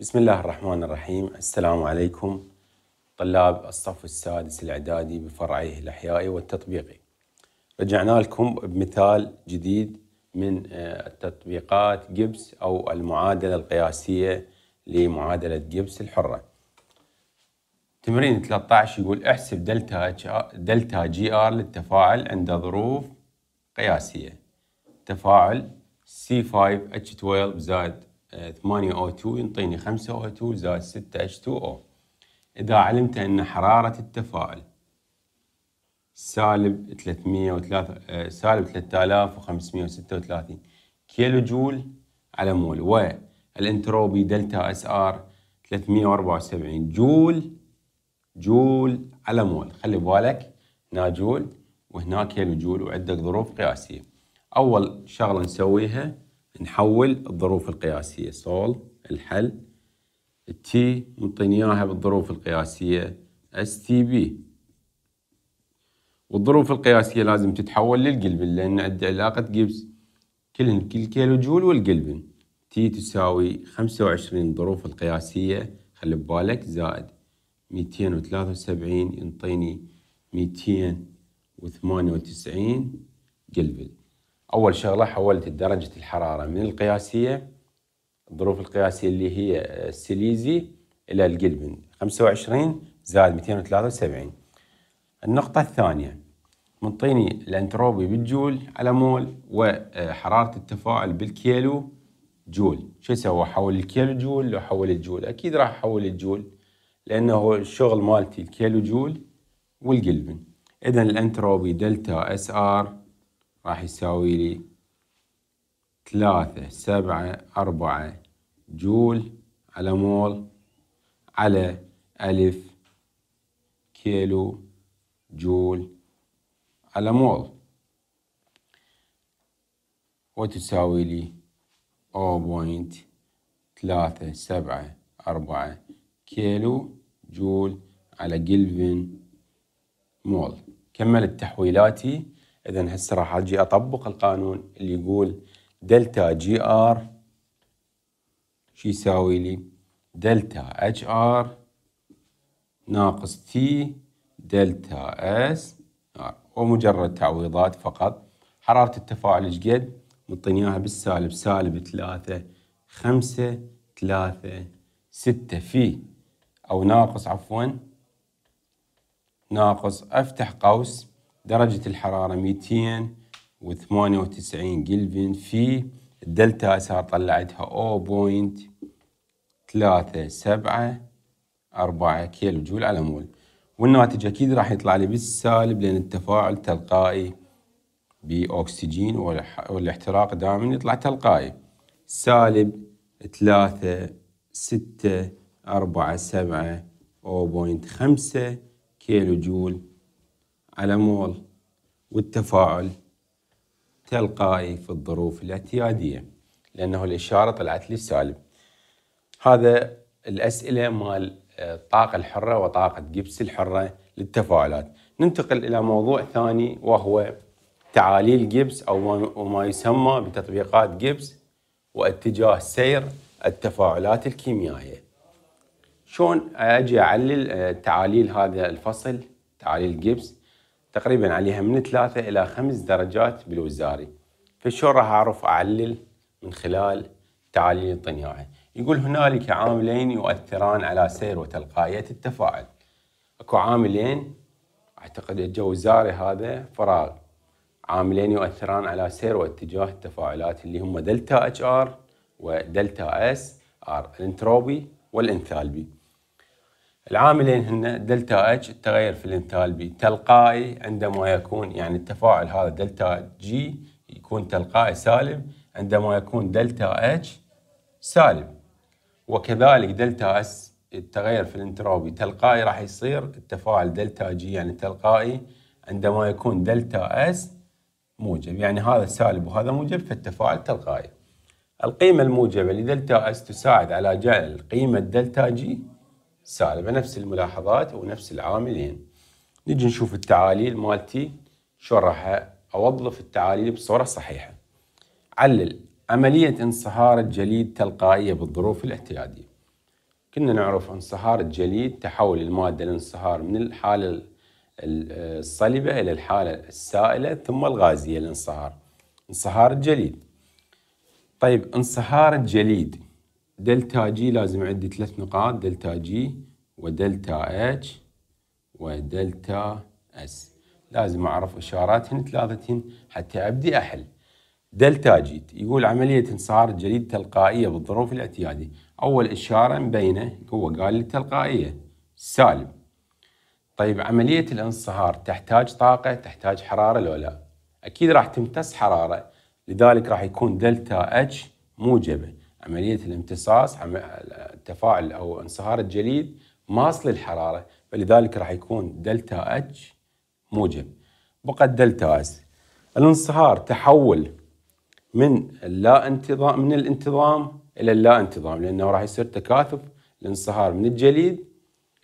بسم الله الرحمن الرحيم السلام عليكم طلاب الصف السادس الإعدادي بفرعيه الأحيائي والتطبيقي رجعنا لكم بمثال جديد من آه، التطبيقات جيبس أو المعادلة القياسية لمعادلة جيبس الحرة تمرين 13 يقول احسب دلتا دلتا جي ار للتفاعل عند ظروف قياسية تفاعل C5H12 زائد 8 او 2 ينطيني 5 او 2 زائد 6 اش 2 او اذا علمت أن حرارة التفاعل سالب 303 سالب 3536 كيلو جول على مول والانتروبي دلتا اس ار 374 جول جول على مول خلي بالك هنا جول وهنا كيلو جول وعندك ظروف قياسيه اول شغله نسويها نحول الظروف القياسية سول الحل تي نعطيني اياها بالظروف القياسية اس تي بي والظروف القياسية لازم تتحول للقلبن لأن عندي علاقة جيبس كلهن كيلو جول والقلبن تي تساوي خمسة وعشرين ظروف القياسية خلي ببالك زائد ميتين وثلاثة وسبعين ينطيني ميتين وثمانية وتسعين قلبن أول شغلة حولت درجة الحرارة من القياسية الظروف القياسية اللي هي آه، السيليزي إلى الجلبن 25 زائد 273 النقطة الثانية منطيني الانتروبي بالجول على مول وحرارة آه، التفاعل بالكيلو جول شو سوى حول الكيلو جول لو حول الجول أكيد راح أحول الجول لأنه الشغل مالتي الكيلو جول والجلبن إذا الانتروبي دلتا اس ار راح يساوي لي ثلاثة سبعة أربعة جول على مول على ألف كيلو جول على مول وتساوي لي أربعة كيلو جول على جلفن مول كملت تحويلاتي اذا هسه راح اجي اطبق القانون اللي يقول دلتا جي ار شو يساوي لي دلتا اتش ار ناقص تي دلتا اس آه، ومجرد تعويضات فقط حرارة التفاعل ايش قد؟ اياها بالسالب سالب ثلاثة خمسة ثلاثة ستة في أو ناقص عفوا ناقص أفتح قوس درجة الحرارة 298 جلفن في الدلتا اسار طلعتها 0.374 كيلو جول على مول والناتج اكيد راح يطلع لي بالسالب لان التفاعل تلقائي باكسجين والاحتراق دائما يطلع تلقائي سالب 3 6 4 7 0.5 كيلو جول على مول والتفاعل تلقائي في الظروف الاعتيادية لأنه الإشارة طلعت لي سالب هذا الأسئلة مال الطاقة آه، الحرة وطاقة جبس الحرة للتفاعلات ننتقل إلى موضوع ثاني وهو تعاليل جبس أو ما يسمى بتطبيقات جبس واتجاه سير التفاعلات الكيميائية شلون أجي أعلل آه، تعاليل هذا الفصل تعاليل جبس تقريبا عليها من ثلاثة إلى خمس درجات بالوزاري فشلون راح أعرف أعلل من خلال تعاليل الطنيعة يقول هنالك عاملين يؤثران على سير وتلقائية التفاعل اكو عاملين اعتقد وزاري هذا فراغ عاملين يؤثران على سير واتجاه التفاعلات اللي هم دلتا اتش ار ودلتا اس ار الانتروبي والانثالبي العاملين هن دلتا اتش التغير في الانتالبي تلقائي عندما يكون يعني التفاعل هذا دلتا جي يكون تلقائي سالب عندما يكون دلتا اتش سالب وكذلك دلتا اس التغير في الانتروبي تلقائي راح يصير التفاعل دلتا جي يعني تلقائي عندما يكون دلتا اس موجب يعني هذا سالب وهذا موجب فالتفاعل تلقائي القيمة الموجبة لدلتا اس تساعد على جعل قيمة دلتا جي سالبة نفس الملاحظات ونفس العاملين نجي نشوف التعاليل مالتي شلون راح اوظف التعاليل بصوره صحيحه علل عمليه انصهار الجليد تلقائيه بالظروف الاعتياديه كنا نعرف انصهار الجليد تحول الماده الانصهار من الحاله الصلبه الى الحاله السائله ثم الغازيه للانصهار انصهار الجليد طيب انصهار الجليد دلتا جي لازم عندي ثلاث نقاط دلتا جي ودلتا اتش ودلتا اس لازم اعرف اشاراتهن ثلاثتهن حتى ابدي احل دلتا جي يقول عملية انصهار الجليد تلقائية بالظروف الاعتيادية أول إشارة مبينة هو قال لي تلقائية سالب طيب عملية الانصهار تحتاج طاقة تحتاج حرارة لو لا أكيد راح تمتص حرارة لذلك راح يكون دلتا اتش موجبة عملية الامتصاص التفاعل أو انصهار الجليد ماصل الحرارة فلذلك راح يكون دلتا اتش موجب بقى دلتا اس الانصهار تحول من اللا انتظام من الانتظام الى اللا انتظام لانه راح يصير تكاثف الانصهار من الجليد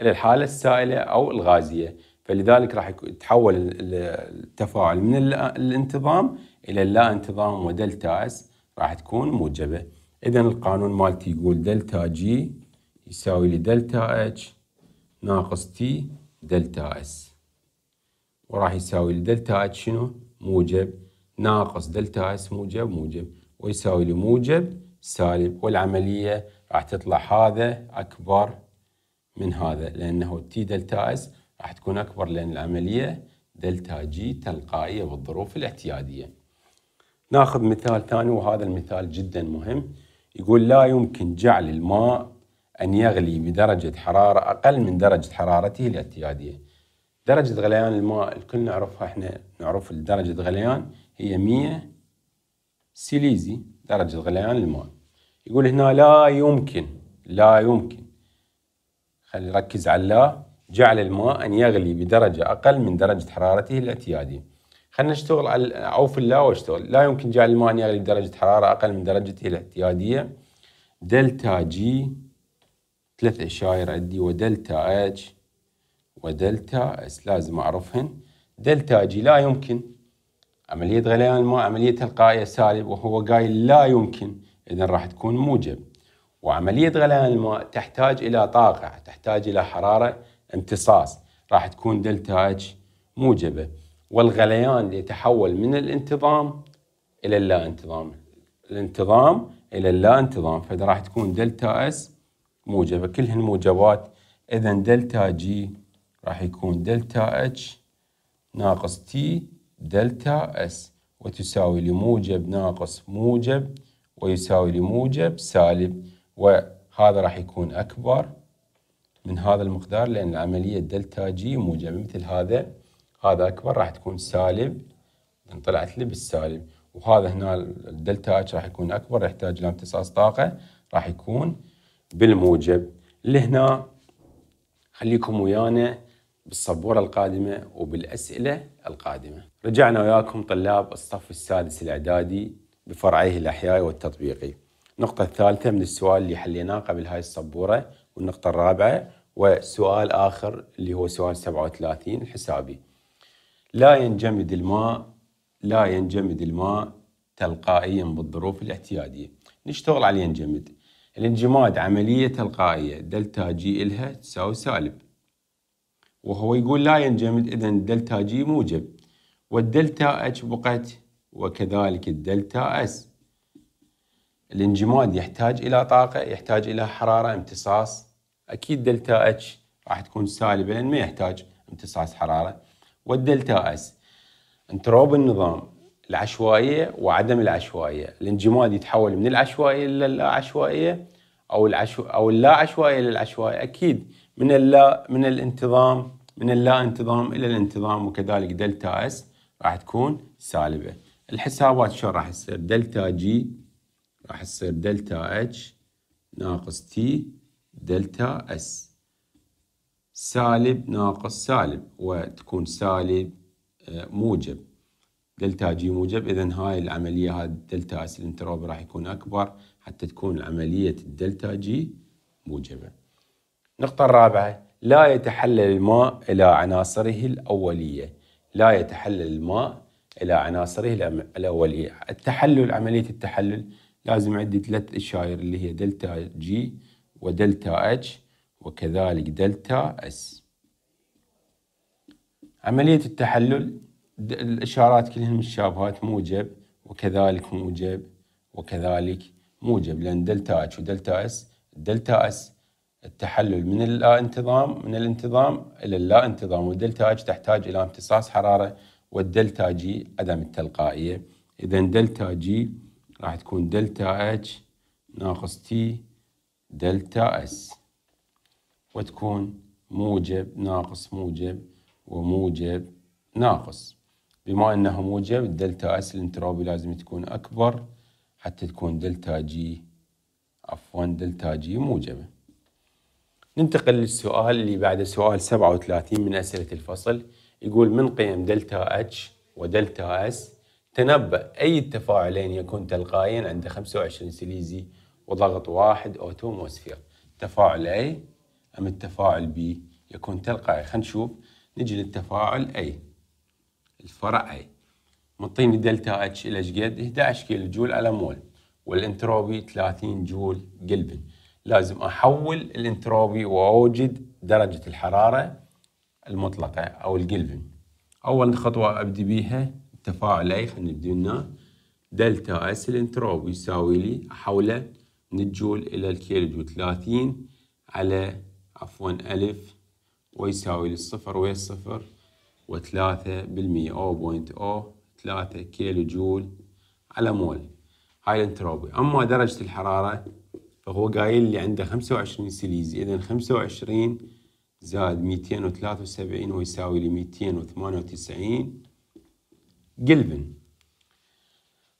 الى الحاله السائله او الغازيه فلذلك راح يتحول التفاعل من الانتظام الى اللا انتظام ودلتا اس راح تكون موجبه إذا القانون مالتي يقول دلتا جي يساوي لدلتا اتش ناقص تي دلتا اس وراح يساوي لدلتا اتش شنو؟ موجب ناقص دلتا اس موجب موجب ويساوي لموجب سالب والعملية راح تطلع هذا أكبر من هذا لأنه تي دلتا اس راح تكون أكبر لأن العملية دلتا جي تلقائية بالظروف الاعتيادية. ناخذ مثال ثاني وهذا المثال جدا مهم يقول لا يمكن جعل الماء أن يغلي بدرجة حرارة أقل من درجة حرارته الاعتيادية درجة غليان الماء الكل نعرفها احنا نعرف درجة غليان هي 100 سيليزي درجة غليان الماء يقول هنا لا يمكن لا يمكن خلي ركز على لا جعل الماء أن يغلي بدرجة أقل من درجة حرارته الاعتيادية خلينا نشتغل على في اللاو اشتغل لا يمكن جاي المانيا اغلب درجه حراره اقل من درجته الاعتياديه دلتا جي ثلاث اشاير عندي ودلتا اتش ودلتا اس لازم اعرفهن دلتا جي لا يمكن عملية غليان الماء عملية تلقائية سالب وهو قايل لا يمكن إذا راح تكون موجب وعملية غليان الماء تحتاج إلى طاقة تحتاج إلى حرارة امتصاص راح تكون دلتا اتش موجبة والغليان يتحول من الانتظام الى اللا انتظام الانتظام الى اللا انتظام فراح تكون دلتا اس موجبه كلهن موجبات اذا دلتا جي راح يكون دلتا اتش ناقص تي دلتا اس وتساوي لموجب ناقص موجب ويساوي لموجب سالب وهذا راح يكون اكبر من هذا المقدار لان العمليه دلتا جي موجبه مثل هذا هذا اكبر راح تكون سالب ان طلعت لي بالسالب وهذا هنا الدلتا اتش راح يكون اكبر يحتاج الى امتصاص طاقه راح يكون بالموجب اللي هنا خليكم ويانا بالسبوره القادمه وبالاسئله القادمه. رجعنا وياكم طلاب الصف السادس الاعدادي بفرعيه الاحيائي والتطبيقي. النقطة الثالثة من السؤال اللي حليناه قبل هاي السبورة والنقطة الرابعة وسؤال آخر اللي هو سؤال 37 الحسابي لا ينجمد الماء لا ينجمد الماء تلقائيا بالظروف الاعتيادية نشتغل على ينجمد الانجماد عملية تلقائية دلتا جي إلها تساوي سالب وهو يقول لا ينجمد إذا دلتا جي موجب والدلتا اتش بقت وكذلك الدلتا اس الانجماد يحتاج الى طاقه يحتاج الى حراره امتصاص اكيد دلتا اتش راح تكون سالبه لان ما يحتاج امتصاص حراره والدلتا اس انتراب النظام العشوائيه وعدم العشوائيه الانجماد يتحول من العشوائيه الى اللا عشوائيه او العشو او اللا عشوائيه الى العشوائيه اكيد من اللا من الانتظام من اللا انتظام الى الانتظام وكذلك دلتا اس راح تكون سالبه الحسابات شو راح تصير دلتا جي راح تصير دلتا اتش ناقص تي دلتا اس سالب ناقص سالب وتكون سالب آه، موجب دلتا جي موجب اذا هاي العمليه هاي دلتا اس الانتروب راح يكون اكبر حتى تكون عمليه الدلتا جي موجبه. النقطه الرابعه لا يتحلل الماء الى عناصره الاوليه لا يتحلل الماء الى عناصره الاوليه التحلل عمليه التحلل لازم عندي ثلاث اشاير اللي هي دلتا جي ودلتا اتش وكذلك دلتا اس عملية التحلل الإشارات كلهن متشابهات موجب وكذلك موجب وكذلك موجب لأن دلتا اتش ودلتا اس دلتا اس التحلل من اللا انتظام من الانتظام إلى اللا انتظام والدلتا اتش تحتاج إلى امتصاص حرارة والدلتا جي عدم التلقائية إذا دلتا جي راح تكون دلتا اتش ناقص تي دلتا اس وتكون موجب ناقص موجب وموجب ناقص بما انه موجب الدلتا اس الانترابي لازم تكون اكبر حتى تكون دلتا جي عفوا دلتا جي موجبه ننتقل للسؤال اللي بعده سؤال 37 من اسئله الفصل يقول من قيم دلتا اتش ودلتا اس تنبأ اي التفاعلين يكون تلقائيا عند 25 سليزي وضغط واحد اوتوموسفير تفاعل اي أم التفاعل بي يكون تلقائي خلينا نشوف نجي للتفاعل أي الفرع أي منطيني دلتا اتش الى شقد 11 كيلو جول على مول والانتروبي 30 جول قلبن لازم احول الانتروبي واوجد درجه الحراره المطلقه او القلبن اول خطوه ابدي بيها التفاعل اي خلينا نبدي منه دلتا اس الانتروبي يساوي لي احوله من الجول الى الكيلو جول 30 على عفوا ألف ويساوي للصفر ويا الصفر وثلاثة بالمية أو بوينت أو ثلاثة كيلو جول على مول هاي الانتروبي أما درجة الحرارة فهو قايل لي عنده خمسة وعشرين سيليزي إذا خمسة وعشرين زائد ميتين وثلاثة وسبعين ويساوي لميتين ميتين وثمانية وتسعين جلفن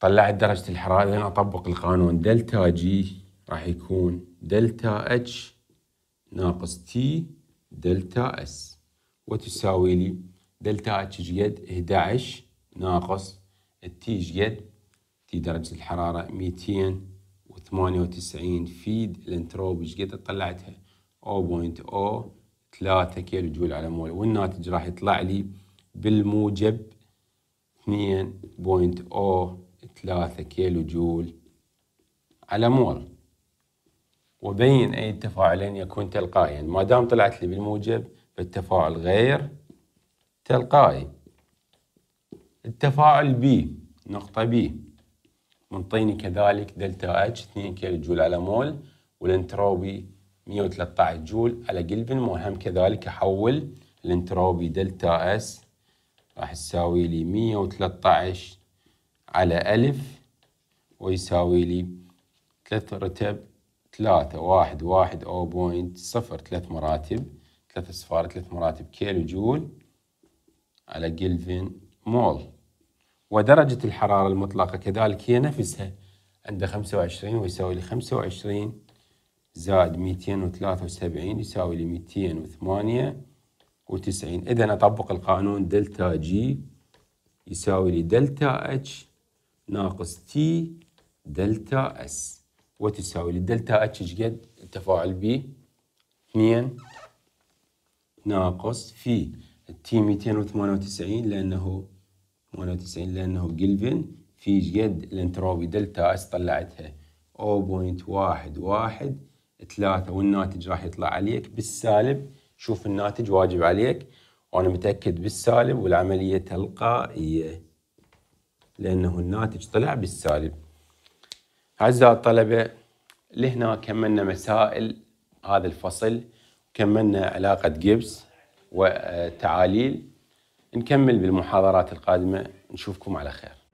طلعت درجة الحرارة لين أطبق القانون دلتا جي راح يكون دلتا اتش ناقص تي دلتا اس وتساوي لي دلتا اتش جيد 11 ناقص التي جيد تي درجة الحرارة 298 فيد الانتروب الانتروبي جيد طلعتها 0.03 كيلو جول على مول والناتج راح يطلع لي بالموجب 2.03 كيلو جول على مول وبين أي التفاعلين يكون تلقائيا ما دام طلعت لي بالموجب فالتفاعل غير تلقائي التفاعل بي نقطة بي منطيني كذلك دلتا اتش 2 كيلو جول على مول والانتروبي 113 جول على جلفن مول هم كذلك احول الانتروبي دلتا اس راح تساوي لي 113 على ألف ويساوي لي ثلاث رتب ثلاثة واحد واحد أو بوينت صفر ثلاث مراتب ثلاث أصفار ثلاث مراتب كيلو جول على جيلفين مول ودرجة الحرارة المطلقة كذلك هي نفسها عند خمسة وعشرين ويساوي لي خمسة وعشرين زائد ميتين وثلاثة وسبعين يساوي لي ميتين وثمانية وتسعين إذا أطبق القانون دلتا جي يساوي لي دلتا اتش ناقص تي دلتا اس وتساوي للدلتا اتش ايش قد؟ التفاعل بي 2 ناقص في التي 298 لانه 98 لانه جلفن في ايش قد الانتروبي دلتا اس طلعتها 0.113 والناتج راح يطلع عليك بالسالب شوف الناتج واجب عليك وانا متاكد بالسالب والعمليه تلقائيه لانه الناتج طلع بالسالب أعزائي الطلبة لهنا كملنا مسائل هذا الفصل كملنا علاقة جيبس وتعاليل نكمل بالمحاضرات القادمة نشوفكم على خير